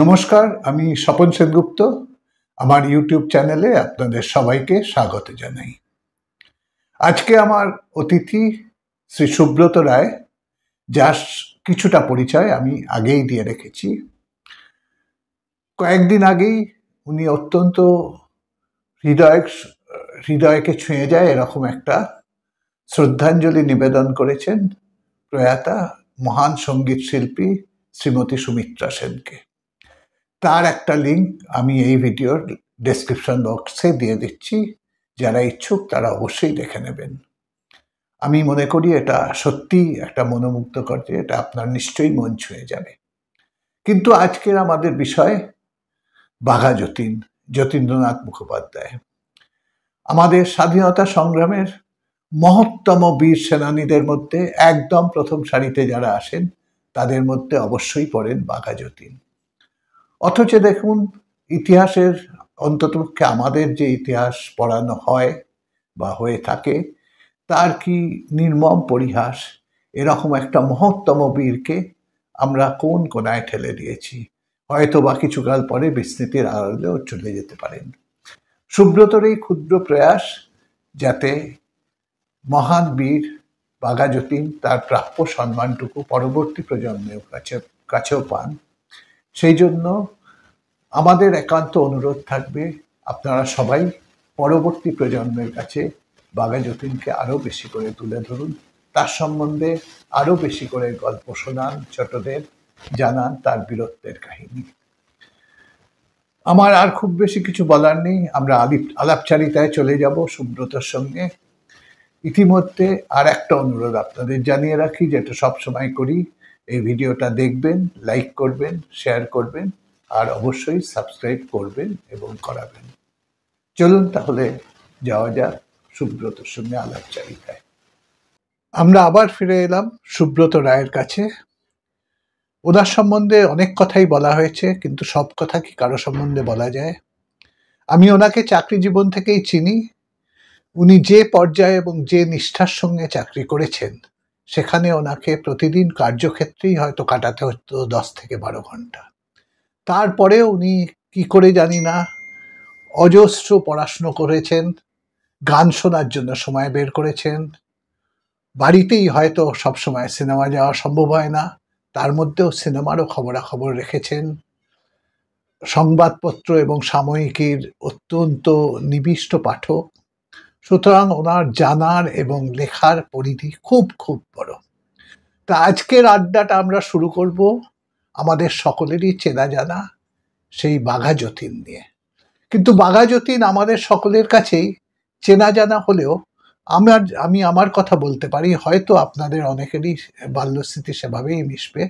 নমস্কার আমি স্বপন সেনগুপ্ত আমার ইউটিউব চ্যানেলে আপনাদের সবাইকে স্বাগত জানাই আজকে আমার অতিথি শ্রী সুব্রত রায় যার কিছুটা পরিচয় আমি আগেই দিয়ে রেখেছি কয়েকদিন আগেই উনি অত্যন্ত হৃদয় হৃদয়কে ছুঁয়ে যায় এরকম একটা শ্রদ্ধাঞ্জলি নিবেদন করেছেন প্রয়াতা মহান সঙ্গীত শিল্পী শ্রীমতী সুমিত্রা সেনকে তার একটা লিঙ্ক আমি এই ভিডিওর ডেসক্রিপশন বক্সে দিয়ে দিচ্ছি যারা ইচ্ছুক তারা অবশ্যই দেখে নেবেন আমি মনে করি এটা সত্যি একটা মনোমুগ্ধকর যে এটা আপনার নিশ্চয়ই মন ছুঁয়ে যাবে কিন্তু আজকের আমাদের বিষয় বাঘা যতীন যতীন্দ্রনাথ মুখোপাধ্যায় আমাদের স্বাধীনতা সংগ্রামের মহত্তম বীর সেনানীদের মধ্যে একদম প্রথম সারিতে যারা আসেন তাদের মধ্যে অবশ্যই পড়েন বাঘা যতীন অথচ দেখুন ইতিহাসের অন্ততপক্ষে আমাদের যে ইতিহাস পড়ানো হয় বা হয়ে থাকে তার কি নির্মম পরিহাস এরকম একটা মহত্তম বীরকে আমরা কোন কোনায় ঠেলে দিয়েছি হয়তো বা কিছুকাল পরে বিস্তৃতির আড়ালেও চলে যেতে পারেন সুব্রতর এই ক্ষুদ্র প্রয়াস যাতে মহান বীর বাঘা যতীন তার প্রাপ্য সম্মানটুকু পরবর্তী প্রজন্মের কাছে কাছেও পান সেই জন্য আমাদের একান্ত অনুরোধ থাকবে আপনারা সবাই পরবর্তী প্রজন্মের কাছে বাঘা যতীনকে আরও বেশি করে তুলে ধরুন তার সম্বন্ধে আরও বেশি করে গল্প শোনান ছোটদের জানান তার বীরত্বের কাহিনী আমার আর খুব বেশি কিছু বলার নেই আমরা আলিপ আলাপচারিতায় চলে যাব সুব্রতর সঙ্গে ইতিমধ্যে আর একটা অনুরোধ আপনাদের জানিয়ে রাখি যেটা সবসময় করি এই ভিডিওটা দেখবেন লাইক করবেন শেয়ার করবেন আর অবশ্যই সাবস্ক্রাইব করবেন এবং করাবেন চলুন তাহলে যাওয়া যাক সুব্রতর সঙ্গে আলাপ চারিতায় আমরা আবার ফিরে এলাম সুব্রত রায়ের কাছে ওনার সম্বন্ধে অনেক কথাই বলা হয়েছে কিন্তু সব কথা কি কারো সম্বন্ধে বলা যায় আমি ওনাকে চাকরি জীবন থেকেই চিনি উনি যে পর্যায়ে এবং যে নিষ্ঠার সঙ্গে চাকরি করেছেন সেখানে ওনাকে প্রতিদিন কার্যক্ষেত্রেই হয়তো কাটাতে হতো দশ থেকে বারো ঘন্টা তারপরে উনি কি করে জানি না অজস্র পড়াশুনো করেছেন গান শোনার জন্য সময় বের করেছেন বাড়িতেই হয়তো সব সময় সিনেমা যাওয়া সম্ভব হয় না তার মধ্যেও সিনেমারও খবরাখবর রেখেছেন সংবাদপত্র এবং সাময়িকীর অত্যন্ত নিবিষ্ট পাঠক সুতরাং ওনার জানার এবং লেখার পরিধি খুব খুব বড় তা আজকের আড্ডাটা আমরা শুরু করব আমাদের সকলেরই চেনা জানা সেই বাঘা যতীন নিয়ে কিন্তু বাঘা যতীন আমাদের সকলের কাছেই চেনা জানা হলেও আমার আমি আমার কথা বলতে পারি হয়তো আপনাদের অনেকেরই বাল্যস্মৃতি সেভাবেই মিশবে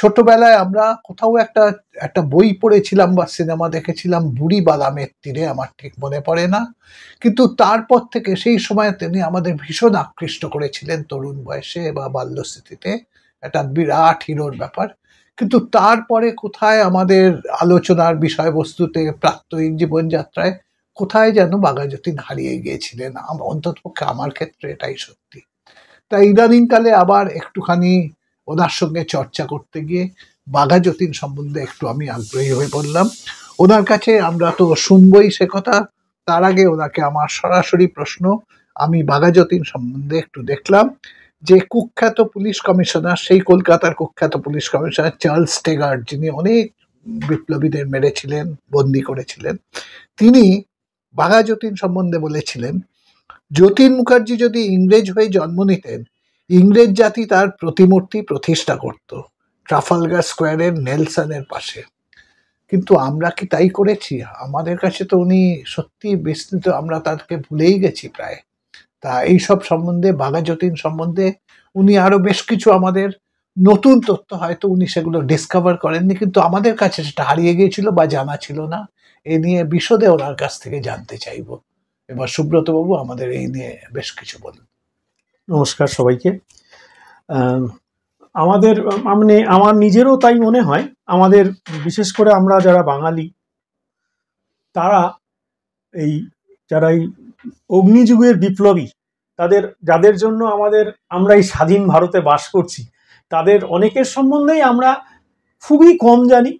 ছোটবেলায় আমরা কোথাও একটা একটা বই পড়েছিলাম বা সিনেমা দেখেছিলাম বুড়ি বাদামের তীরে আমার ঠিক মনে পড়ে না কিন্তু তারপর থেকে সেই সময় তিনি আমাদের ভীষণ আকৃষ্ট করেছিলেন তরুণ বয়সে বা বাল্যস্থিতিতে একটা বিরাট হিরোর ব্যাপার কিন্তু তারপরে কোথায় আমাদের আলোচনার বিষয়বস্তুতে প্রাত্যহিক জীবনযাত্রায় কোথায় যেন বাঘাযতীন হারিয়ে গিয়েছিলেন অন্ততপক্ষে আমার ক্ষেত্রে এটাই সত্যি তাই ইদানিংকালে আবার একটুখানি ওনার সঙ্গে চর্চা করতে গিয়ে বাঘা যতীন সম্বন্ধে একটু আমি আগ্রহী হয়ে পড়লাম ওনার কাছে আমরা তো শুনবই সে কথা তার আগে ওনাকে আমার সরাসরি প্রশ্ন আমি বাঘা যতীন সম্বন্ধে একটু দেখলাম যে কুখ্যাত পুলিশ কমিশনার সেই কলকাতার কুখ্যাত পুলিশ কমিশনার চার্লস টেগার্ড যিনি অনেক বিপ্লবীদের মেরেছিলেন বন্দি করেছিলেন তিনি বাঘা যতীন সম্বন্ধে বলেছিলেন যতীন মুখার্জি যদি ইংরেজ হয়ে জন্ম নিতেন ইংরেজ জাতি তার প্রতিমূর্তি প্রতিষ্ঠা করত ট্রাফালগার স্কোয়ারের নেলসনের পাশে কিন্তু আমরা কি তাই করেছি আমাদের কাছে তো উনি সত্যি বিস্তৃত আমরা তাকে ভুলেই গেছি প্রায় তা এইসব সম্বন্ধে বাঘাযতীন সম্বন্ধে উনি আরও বেশ কিছু আমাদের নতুন তথ্য হয়তো উনি সেগুলো ডিসকভার করেননি কিন্তু আমাদের কাছে সেটা হারিয়ে গিয়েছিল বা জানা ছিল না এ নিয়ে বিশদে ওনার কাছ থেকে জানতে চাইব এবার সুব্রতবাবু আমাদের এই নিয়ে বেশ কিছু বলুন নমস্কার সবাইকে আমাদের মানে আমার নিজেরও তাই মনে হয় আমাদের বিশেষ করে আমরা যারা বাঙালি তারা এই যারা এই অগ্নিযুগের বিপ্লবী তাদের যাদের জন্য আমাদের আমরা এই স্বাধীন ভারতে বাস করছি তাদের অনেকের সম্বন্ধেই আমরা খুবই কম জানি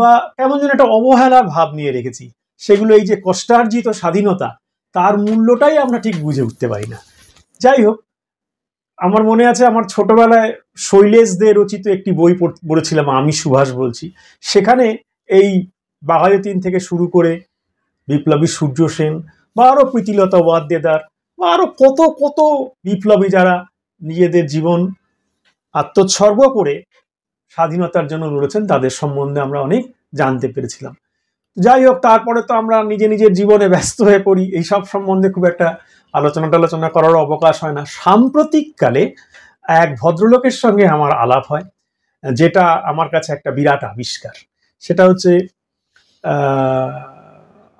বা কেমন যেন একটা অবহেলার ভাব নিয়ে রেখেছি সেগুলো এই যে কষ্টার্জিত স্বাধীনতা তার মূল্যটাই আমরা ঠিক বুঝে উঠতে পারি না যাই হোক আমার মনে আছে আমার ছোটবেলায় শৈলেশদের রচিত একটি বই পড়েছিলাম আমি সুভাষ বলছি সেখানে এই বাঘায়তিন থেকে শুরু করে বিপ্লবী সূর্য সেন বা আরও প্রীতিলতা ওয়াদ্দেদার বা আরও কত কত বিপ্লবী যারা নিজেদের জীবন আত্মোৎসর্গ করে স্বাধীনতার জন্য লড়েছেন তাদের সম্বন্ধে আমরা অনেক জানতে পেরেছিলাম যাই হোক তারপরে তো আমরা নিজে নিজের জীবনে ব্যস্ত হয়ে পড়ি এইসব সম্বন্ধে খুব একটা আলোচনা টালোচনা করার অবকাশ হয় না সাম্প্রতিককালে এক ভদ্রলোকের সঙ্গে আমার আলাপ হয় যেটা আমার কাছে একটা বিরাট আবিষ্কার সেটা হচ্ছে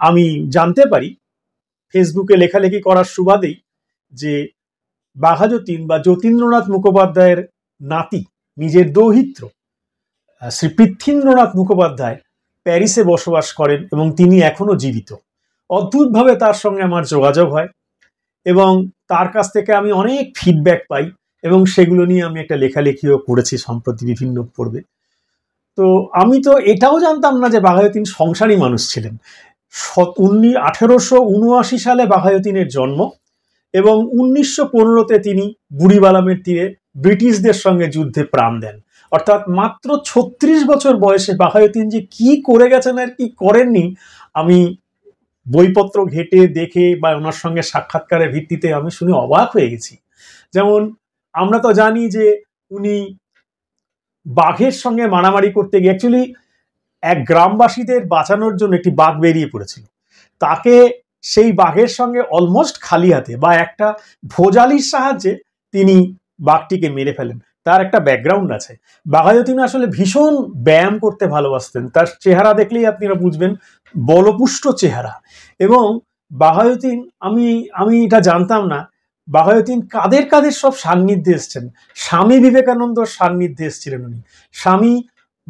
আমি জানতে পারি ফেসবুকে লেখালেখি করার সুবাদেই যে বাঘাযতীন বা যতীন্দ্রনাথ মুখোপাধ্যায়ের নাতি নিজের দৌহিত্র শ্রী পৃথ্বীন্দ্রনাথ মুখোপাধ্যায় প্যারিসে বসবাস করেন এবং তিনি এখনও জীবিত অদ্ভুতভাবে তার সঙ্গে আমার যোগাযোগ হয় এবং তার কাছ থেকে আমি অনেক ফিডব্যাক পাই এবং সেগুলো নিয়ে আমি একটা লেখালেখিও করেছি সম্প্রতি বিভিন্ন পর্বে তো আমি তো এটাও জানতাম না যে বাঘায়তিন সংসারী মানুষ ছিলেন উনি আঠেরোশো উনআশি সালে বাঘায়তিনের জন্ম এবং উনিশশো পনেরোতে তিনি বুড়িবালামের তীরে ব্রিটিশদের সঙ্গে যুদ্ধে প্রাণ দেন অর্থাৎ মাত্র ছত্রিশ বছর বয়সে বাঘায়তিন যে কি করে গেছেন আর কি করেননি আমি বইপত্র ঘেটে দেখে বা ওনার সঙ্গে সাক্ষাৎকারের ভিত্তিতে আমি শুনে অবাক হয়ে গেছি যেমন আমরা তো জানি যে উনি বাঘের সঙ্গে মারামারি করতে গিয়ে অ্যাকচুয়ালি এক গ্রামবাসীদের বাঁচানোর জন্য একটি বাঘ বেরিয়ে পড়েছিল তাকে সেই বাঘের সঙ্গে অলমোস্ট খালি হাতে বা একটা ভোজালির সাহায্যে তিনি বাঘটিকে মেরে ফেলেন তার একটা ব্যাকগ্রাউন্ড আছে বাঘাজতীন আসলে ভীষণ ব্যায়াম করতে ভালোবাসতেন তার চেহারা দেখলেই আপনারা বুঝবেন বলপুষ্ট চেহারা এবং বাঘাজতীন আমি আমি এটা জানতাম না বাঘাজতীন কাদের কাদের সব সান্নিধ্যে এসছেন স্বামী বিবেকানন্দর সান্নিধ্যে এসেছিলেন উনি স্বামী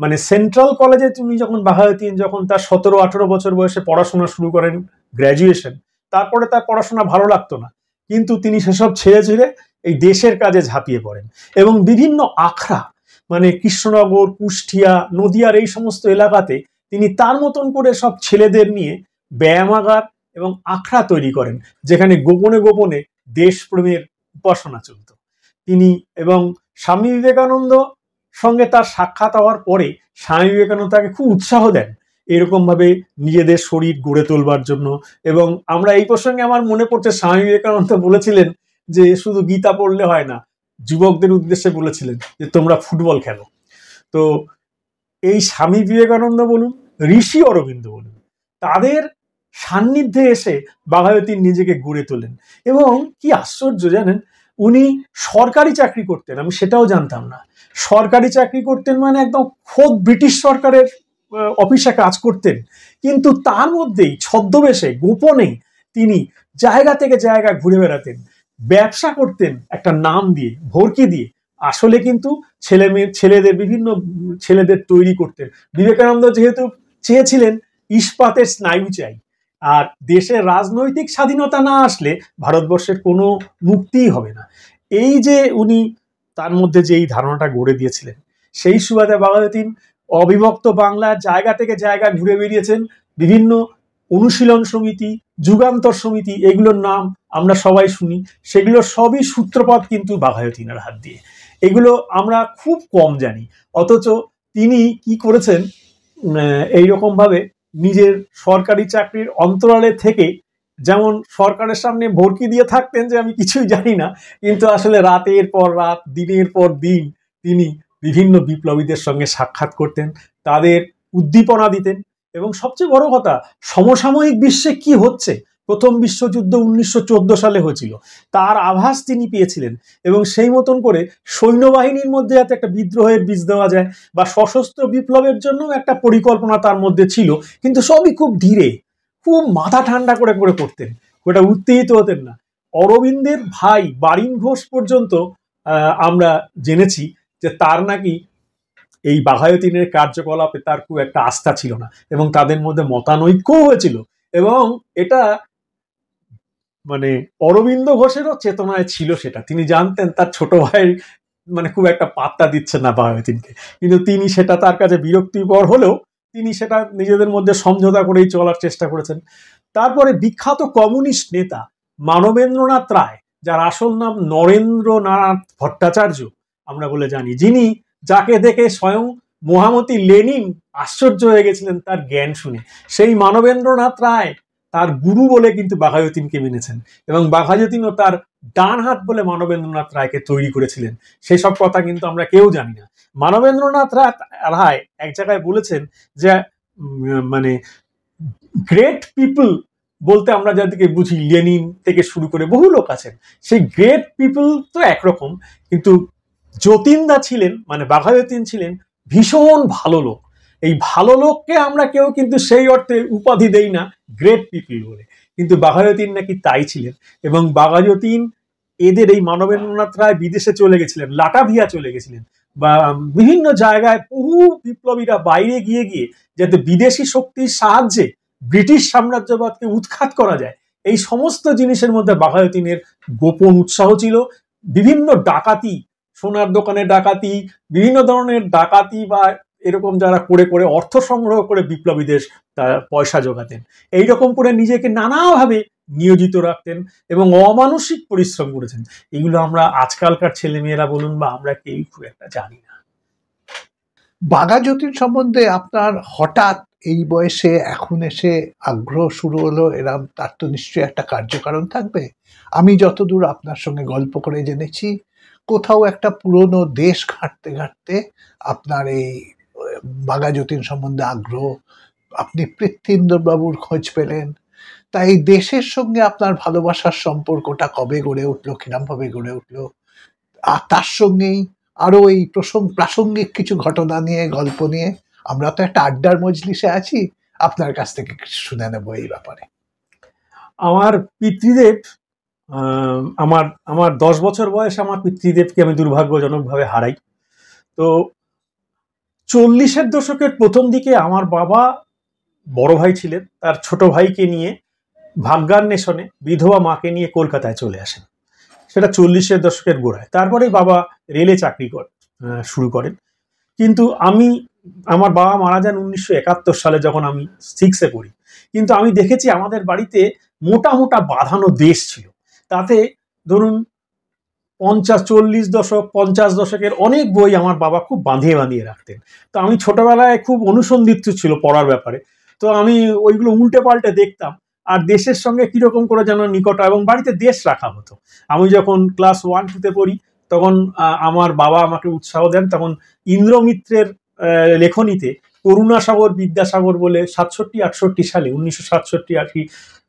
মানে সেন্ট্রাল কলেজে তিনি যখন বাঘাজতীন যখন তার সতেরো আঠেরো বছর বয়সে পড়াশোনা শুরু করেন গ্র্যাজুয়েশন তারপরে তার পড়াশোনা ভালো লাগতো না কিন্তু তিনি সেসব ছেড়ে ছেড়ে এই দেশের কাজে ঝাঁপিয়ে পড়েন এবং বিভিন্ন আখড়া মানে কৃষ্ণনগর কুষ্টিয়া নদিয়ার এই সমস্ত এলাকাতে তিনি তার মতন করে সব ছেলেদের নিয়ে ব্যায়ামাগার এবং আখড়া তৈরি করেন যেখানে গোপনে গোপনে দেশপ্রেমের উপাসনা চলত তিনি এবং স্বামী বিবেকানন্দ সঙ্গে তার সাক্ষাৎ হওয়ার পরে স্বামী বিবেকানন্দ তাকে খুব উৎসাহ দেন এরকমভাবে নিজেদের শরীর গড়ে তোলবার জন্য এবং আমরা এই প্রসঙ্গে আমার মনে পড়ছে স্বামী বিবেকানন্দ বলেছিলেন যে শুধু গীতা পড়লে হয় না যুবকদের উদ্দেশ্যে বলেছিলেন যে তোমরা ফুটবল খেলো তো এই স্বামী বিবেকানন্দ বলুন ঋষি অরবিন্দ বলুন তাদের সান্নিধ্যে এসে বাঘায়তী নিজেকে গড়ে তোলেন এবং কি আশ্চর্য জানেন উনি সরকারি চাকরি করতেন আমি সেটাও জানতাম না সরকারি চাকরি করতেন মানে একদম খোদ ব্রিটিশ সরকারের অফিসে কাজ করতেন কিন্তু তার মধ্যেই ছদ্মবেশে গোপনে তিনি জায়গা থেকে জায়গা ঘুরে বেড়াতেন ব্যবসা করতেন একটা নাম দিয়ে ভর্কি দিয়ে আসলে কিন্তু ছেলে মেয়ে ছেলেদের বিভিন্ন ছেলেদের তৈরি করতেন বিবেকানন্দ যেহেতু চেয়েছিলেন ইস্পাতের স্নায়ু চাই আর দেশের রাজনৈতিক স্বাধীনতা না আসলে ভারতবর্ষের কোনো মুক্তিই হবে না এই যে উনি তার মধ্যে যে এই ধারণাটা গড়ে দিয়েছিলেন সেই সুবাদে বাঘায়তীন অবিভক্ত বাংলা জায়গা থেকে জায়গা ঘুরে বেরিয়েছেন বিভিন্ন অনুশীলন সমিতি যুগান্তর সমিতি এগুলোর নাম আমরা সবাই শুনি সেগুলো সবই সূত্রপাত কিন্তু বাঘায়তিনের হাত দিয়ে এগুলো আমরা খুব কম জানি অথচ তিনি কি করেছেন এইরকমভাবে নিজের সরকারি চাকরির অন্তরালে থেকে যেমন সরকারের সামনে ভর্কি দিয়ে থাকতেন যে আমি কিছুই জানি না কিন্তু আসলে রাতের পর রাত দিনের পর দিন তিনি বিভিন্ন বিপ্লবীদের সঙ্গে সাক্ষাৎ করতেন তাদের উদ্দীপনা দিতেন এবং সবচেয়ে বড় কথা সমসাময়িক বিশ্বে কি হচ্ছে প্রথম বিশ্বযুদ্ধ উনিশশো সালে হয়েছিল তার আভাস তিনি পেয়েছিলেন এবং সেই মতন করে সৈন্যবাহিনীর মধ্যে যাতে একটা বিদ্রোহের বীজ দেওয়া যায় বা সশস্ত্র বিপ্লবের জন্য একটা পরিকল্পনা তার মধ্যে ছিল কিন্তু সবই খুব ধীরে খুব মাথা ঠান্ডা করে করে করতেন ওটা উত্তেজিত হতেন না অরবিন্দের ভাই বারিন ঘোষ পর্যন্ত আমরা জেনেছি যে তার নাকি এই বাঘায়তিনের কার্যকলাপে তার খুব একটা আস্থা ছিল না এবং তাদের মধ্যে মতানৈক্যও হয়েছিল এবং এটা মানে অরবিন্দ ঘোষেরও চেতনায় ছিল সেটা তিনি জানতেন তার ছোট ভাইয়ের মানে খুব একটা পাত্তা দিচ্ছে না বাঘায়তিনকে কিন্তু তিনি সেটা তার কাছে বিরক্তিকর হলেও তিনি সেটা নিজেদের মধ্যে সমঝোতা করেই চলার চেষ্টা করেছেন তারপরে বিখ্যাত কমিউনিস্ট নেতা মানবেন্দ্রনাথ রায় যার আসল নাম নরেন্দ্রনাথ ভট্টাচার্য আমরা বলে জানি যিনি যাকে দেখে স্বয়ং মহামতি লেনিন আশ্চর্য হয়ে গেছিলেন তার জ্ঞান শুনে সেই মানবেন্দ্রনাথ রায় তার গুরু বলে কিন্তু বাঘাযতীনকে মেনেছেন এবং বাঘাযতীনও তার ডান হাত বলে মানবেন্দ্রনাথ রায়কে তৈরি করেছিলেন সেই সব কথা কিন্তু আমরা কেউ জানি না মানবেন্দ্রনাথ রায় এক জায়গায় বলেছেন যে মানে গ্রেট পিপল বলতে আমরা যাদেরকে বুঝি লেনিন থেকে শুরু করে বহু লোক আছেন সেই গ্রেট পিপল তো একরকম কিন্তু যতীনদা ছিলেন মানে বাঘা যতীন ছিলেন ভীষণ ভালো লোক এই ভালো লোককে আমরা কেউ কিন্তু সেই অর্থে উপাধি দেই না গ্রেট পিপল বলে কিন্তু বাঘাযতীন নাকি তাই ছিলেন এবং বাঘাযতীন এদের এই মানবেন্দ্রনাথ রায় বিদেশে চলে গেছিলেন লাটাভিয়া চলে গেছিলেন বা বিভিন্ন জায়গায় বহু বিপ্লবীরা বাইরে গিয়ে গিয়ে যাতে বিদেশি শক্তির সাহায্যে ব্রিটিশ সাম্রাজ্যবাদকে উৎখাত করা যায় এই সমস্ত জিনিসের মধ্যে বাঘায়তিনের গোপন উৎসাহ ছিল বিভিন্ন ডাকাতি সোনার দোকানে ডাকাতি বিভিন্ন ধরনের ডাকাতি বা এরকম যারা করে করে অর্থ সংগ্রহ করে বিপ্লবীদের তারা পয়সা এই এইরকম করে নিজেকে নানাভাবে নিয়োজিত রাখতেন এবং অমানসিক পরিশ্রম করেছেন এগুলো আমরা আজকালকার ছেলেমেয়েরা বলুন বা আমরা কেউই খুব একটা জানি না বাঘা জ্যোতির সম্বন্ধে আপনার হঠাৎ এই বয়সে এখন এসে আগ্রহ শুরু হলো এরম তার তো নিশ্চয়ই একটা কার্যকারণ থাকবে আমি যতদূর আপনার সঙ্গে গল্প করে জেনেছি কোথাও একটা পুরনো দেশ ঘাঁটতে ঘাঁটতে আপনার এই বাঘা যতীন সম্বন্ধে আগ্রহ আপনি পৃথ্বীন্দ্রবাবুর খোঁজ পেলেন তাই দেশের সঙ্গে আপনার ভালোবাসার সম্পর্কটা কবে গড়ে উঠলো কিরমভাবে গড়ে উঠলো আর তার সঙ্গেই আরও এই প্রসঙ্গ প্রাসঙ্গিক কিছু ঘটনা নিয়ে গল্প নিয়ে আমরা তো একটা আড্ডার মজলিসে আছি আপনার কাছ থেকে কিছু শুনে নেব এই ব্যাপারে আমার পিতৃদেব আমার আমার দশ বছর বয়স আমার পিতৃদেবকে আমি দুর্ভাগ্যজনকভাবে হারাই তো চল্লিশের দশকের প্রথম দিকে আমার বাবা বড় ভাই ছিলেন তার ছোট ভাইকে নিয়ে ভাগ্যান্বেষণে বিধবা মাকে নিয়ে কলকাতায় চলে আসেন সেটা চল্লিশের দশকের গোড়ায় তারপরে বাবা রেলে চাকরি কর শুরু করেন কিন্তু আমি আমার বাবা মারা যান উনিশশো একাত্তর সালে যখন আমি সিক্সে পড়ি কিন্তু আমি দেখেছি আমাদের বাড়িতে মোটা মোটা বাঁধানো দেশ ছিল তাতে ধরুন পঞ্চাশ চল্লিশ দশক পঞ্চাশ দশকের অনেক বই আমার বাবা খুব বাঁধিয়ে বাঁধিয়ে রাখতেন তো আমি ছোটবেলায় খুব অনুসন্ধিত ছিল পড়ার ব্যাপারে তো আমি ওইগুলো উল্টে পাল্টে দেখতাম আর দেশের সঙ্গে কীরকম করে যেন নিকট এবং বাড়িতে দেশ রাখা হতো আমি যখন ক্লাস ওয়ান টুতে পড়ি তখন আমার বাবা আমাকে উৎসাহ দেন তখন ইন্দ্রমিত্রের লেখনীতে করুণাসাগর বিদ্যাসাগর বলে সাতষট্টি আটষট্টি সালে উনিশশো সাতষট্টি আশি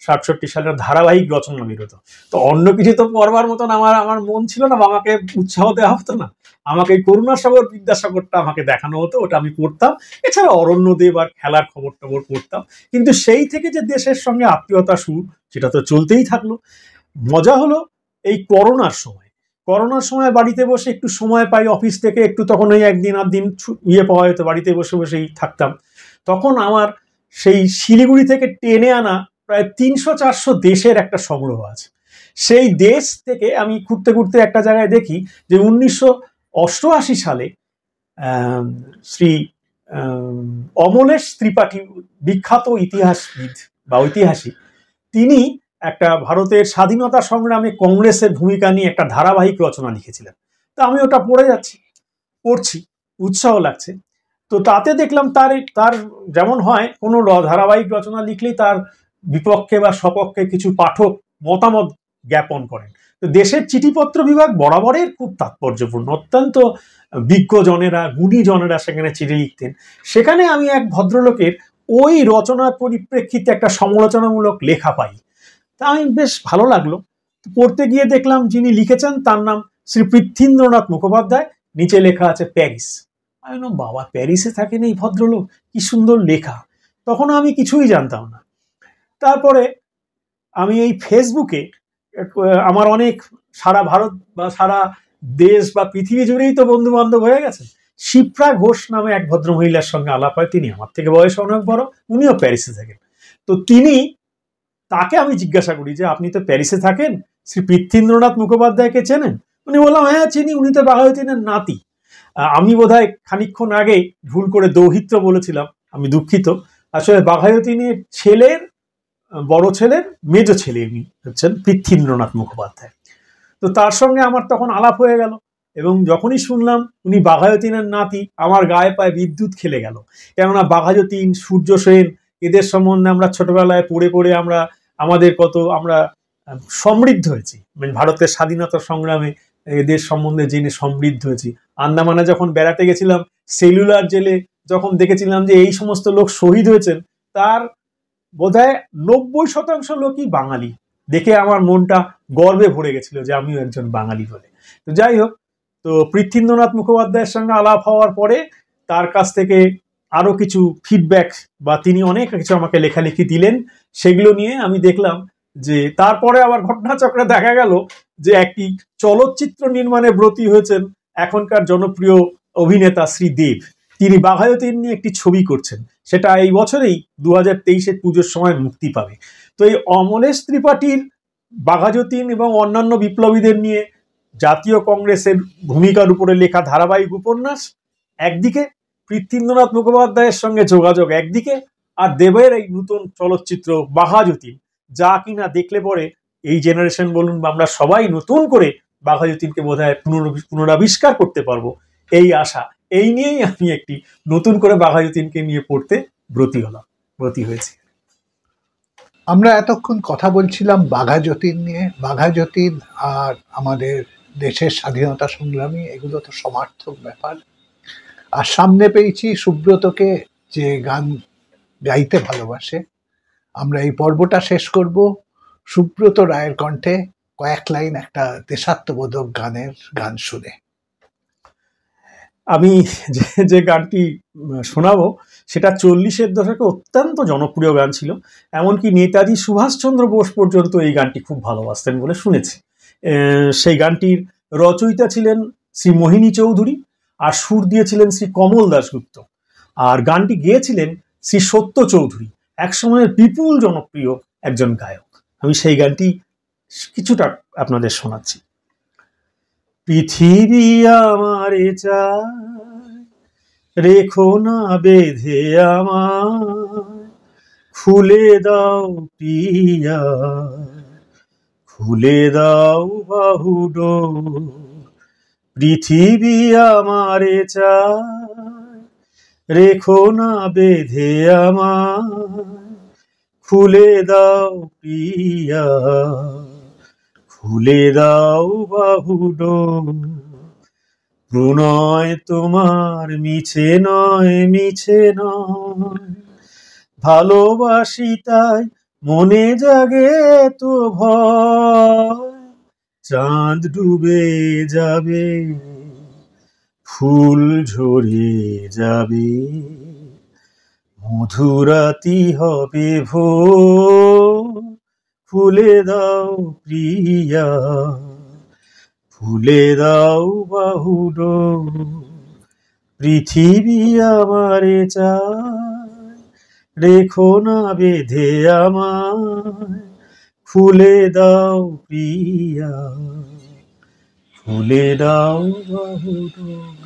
সাতষট্টি সালের ধারাবাহিক রচনা বিরত তো অন্য কিছু তো পড়বার মতন আমার আমার মন ছিল না বা আমাকে উৎসাহ দেওয়া হতো না আমাকে করুণাসাগর বিদ্যাসাগরটা আমাকে দেখানো হতো ওটা আমি পড়তাম এছাড়া অরণ্যদেব আর খেলার খবর টবর পড়তাম কিন্তু সেই থেকে যে দেশের সঙ্গে আত্মীয়তা শুরু সেটা তো চলতেই থাকলো মজা হলো এই করোনার সময় করোনার সময় বাড়িতে বসে একটু সময় পাই অফিস থেকে একটু তখন ওই একদিন আর দিন ইয়ে পাওয়া যেত বাড়িতে বসে বসেই থাকতাম তখন আমার সেই শিলিগুড়ি থেকে টেনে আনা প্রায় তিনশো চারশো দেশের একটা সংগ্রহ আছে সেই দেশ থেকে আমি ঘুরতে ঘুরতে একটা জায়গায় দেখি যে উনিশশো অষ্টআশি সালে শ্রী অমলেশ ত্রিপাঠী বিখ্যাত ইতিহাসবিদ বা ঐতিহাসিক তিনি একটা ভারতের স্বাধীনতা সংগ্রামে কংগ্রেসের ভূমিকা নিয়ে একটা ধারাবাহিক রচনা লিখেছিলেন তা আমি ওটা পড়ে যাচ্ছি পড়ছি উৎসাহ লাগছে তো তাতে দেখলাম তার তার যেমন হয় কোনো ধারাবাহিক রচনা লিখলেই তার বিপক্ষে বা সপক্ষে কিছু পাঠক মতামত জ্ঞাপন করেন তো দেশের চিঠিপত্র বিভাগ বরাবরের খুব তাৎপর্যপূর্ণ অত্যন্ত বিজ্ঞজনেরা গুণীজনেরা সেখানে চিঠি লিখতেন সেখানে আমি এক ভদ্রলোকের ওই রচনার পরিপ্রেক্ষিতে একটা সমালোচনামূলক লেখা পাই তা আমি বেশ ভালো লাগলো পড়তে গিয়ে দেখলাম যিনি লিখেছেন তার নাম শ্রী পৃথ্বীন্দ্রনাথ মুখোপাধ্যায় নিচে লেখা আছে প্যারিস আমি বাবা প্যারিসে থাকেন এই ভদ্রলোক কি সুন্দর লেখা তখন আমি কিছুই জানতাম না তারপরে আমি এই ফেসবুকে আমার অনেক সারা ভারত বা সারা দেশ বা পৃথিবী জুড়েই তো বন্ধু বান্ধব হয়ে গেছেন শিপ্রা ঘোষ নামে এক ভদ্রমহিলার সঙ্গে আলাপ হয় তিনি আমার থেকে বয়স অনেক বড় উনিও প্যারিসে থাকেন তো তিনি তাকে আমি জিজ্ঞাসা করি যে আপনি তো প্যারিসে থাকেন শ্রী পৃথ্বীন্দ্রনাথ মুখোপাধ্যায়কে চেনেন উনি বললাম হ্যাঁ চিনি উনি তো বাঘায়তীনের নাতি আমি বোধ হয় খানিক্ষণ আগে ভুল করে দৌহিত্র বলেছিলাম আমি দুঃখিত আসলে বাঘায়তীনের ছেলের বড় ছেলের মেজ ছেলে উনি হচ্ছেন পৃথ্বীন্দ্রনাথ মুখোপাধ্যায় তো তার সঙ্গে আমার তখন আলাপ হয়ে গেল এবং যখনই শুনলাম উনি বাঘায়তিনের নাতি আমার গায়ে পায়ে বিদ্যুৎ খেলে গেল কেননা বাঘাযতীন সূর্য সেন এদের সম্বন্ধে আমরা ছোটবেলায় পড়ে পড়ে আমরা আমাদের কত আমরা সমৃদ্ধ হয়েছি মানে ভারতের স্বাধীনতা সংগ্রামে এদের সম্বন্ধে জেনে সমৃদ্ধ হয়েছি আন্দামানে যখন বেড়াতে গেছিলাম সেলুলার জেলে যখন দেখেছিলাম যে এই সমস্ত লোক শহীদ হয়েছেন তার বোধহয় নব্বই শতাংশ লোকই বাঙালি দেখে আমার মনটা গর্বে ভরে গেছিল যে আমিও একজন বাঙালি বলে তো যাই হোক তো পৃথ্বীন্দ্রনাথ মুখোপাধ্যায়ের সঙ্গে আলাপ হওয়ার পরে তার কাছ থেকে আরও কিছু ফিডব্যাক বা তিনি অনেক কিছু আমাকে লেখালেখি দিলেন সেগুলো নিয়ে আমি দেখলাম যে তারপরে আবার ঘটনাচক্রে দেখা গেল যে একটি চলচ্চিত্র নির্মাণে ব্রতী হয়েছেন এখনকার জনপ্রিয় অভিনেতা শ্রী দেব তিনি বাঘায়তীন নিয়ে একটি ছবি করছেন সেটা এই বছরেই দু হাজার তেইশের পুজোর সময় মুক্তি পাবে তো এই অমলেশ ত্রিপাঠীর বাঘাযতীন এবং অন্যান্য বিপ্লবীদের নিয়ে জাতীয় কংগ্রেসের ভূমিকার উপরে লেখা ধারাবাহিক উপন্যাস একদিকে কৃত্রিন্দ্রনাথ মুখোপাধ্যায়ের সঙ্গে যোগাযোগ একদিকে আর দেবের এই নতুন চলচ্চিত্র বাঘাযতীন যা কিনা দেখলে পরে এই জেনারেশন বলুন বা আমরা সবাই নতুন করে বাঘাযতীনকে বোধ হয় পুনরাবিষ্কার করতে পারবো এই আশা এই নিয়েই আমি একটি নতুন করে বাঘাযতীনকে নিয়ে পড়তে ব্রতী হলাম ব্রতী হয়েছি আমরা এতক্ষণ কথা বলছিলাম বাঘাযতীন নিয়ে বাঘাযতীন আর আমাদের দেশের স্বাধীনতা সংগ্রামী এগুলো তো সমার্থক ব্যাপার আর সামনে পেয়েছি সুব্রতকে যে গান গাইতে ভালোবাসে আমরা এই পর্বটা শেষ করব সুব্রত রায়ের কণ্ঠে কয়েক লাইন একটা দেশাত্মবোধক গানের গান শুনে আমি যে যে গানটি শোনাবো সেটা চল্লিশের দশকে অত্যন্ত জনপ্রিয় গান ছিল এমনকি নেতাজি সুভাষচন্দ্র বোস পর্যন্ত এই গানটি খুব ভালোবাসতেন বলে শুনেছি সেই গানটির রচয়িতা ছিলেন শ্রী মোহিনী চৌধুরী আর সুর দিয়েছিলেন শ্রী কমল দাশগুপ্ত আর গানটি গেয়েছিলেন শ্রী সত্য চৌধুরী একসময়ের বিপুল জনপ্রিয় একজন গায়ক আমি সেই গানটি কিছুটা আপনাদের শোনাচ্ছি পৃথিবী আমার রেখো না বেঁধে আমার খুলে দাও পিয়া খুলে দাও বাহুডো পৃথিবী আমারে চায় রেখো না বেঁধে আমার খুলে দাও প্রিয়া খুলে দাও বাহুড প্রণয় তোমার মিছে নয় মিছে নয় ভালোবাসি তাই মনে জাগে তো ভয় চাঁদ ডুবে যাবে ফুল ঝরে যাবে মধুরাতি হবে ভো ফুলে দাও প্রিয়া ফুলে দাও বাহুড পৃথিবী আমারে চায় রেখো না বেঁধে আমায় ফুলে দাও প্রিয়া ফুলে দাও বাহুরা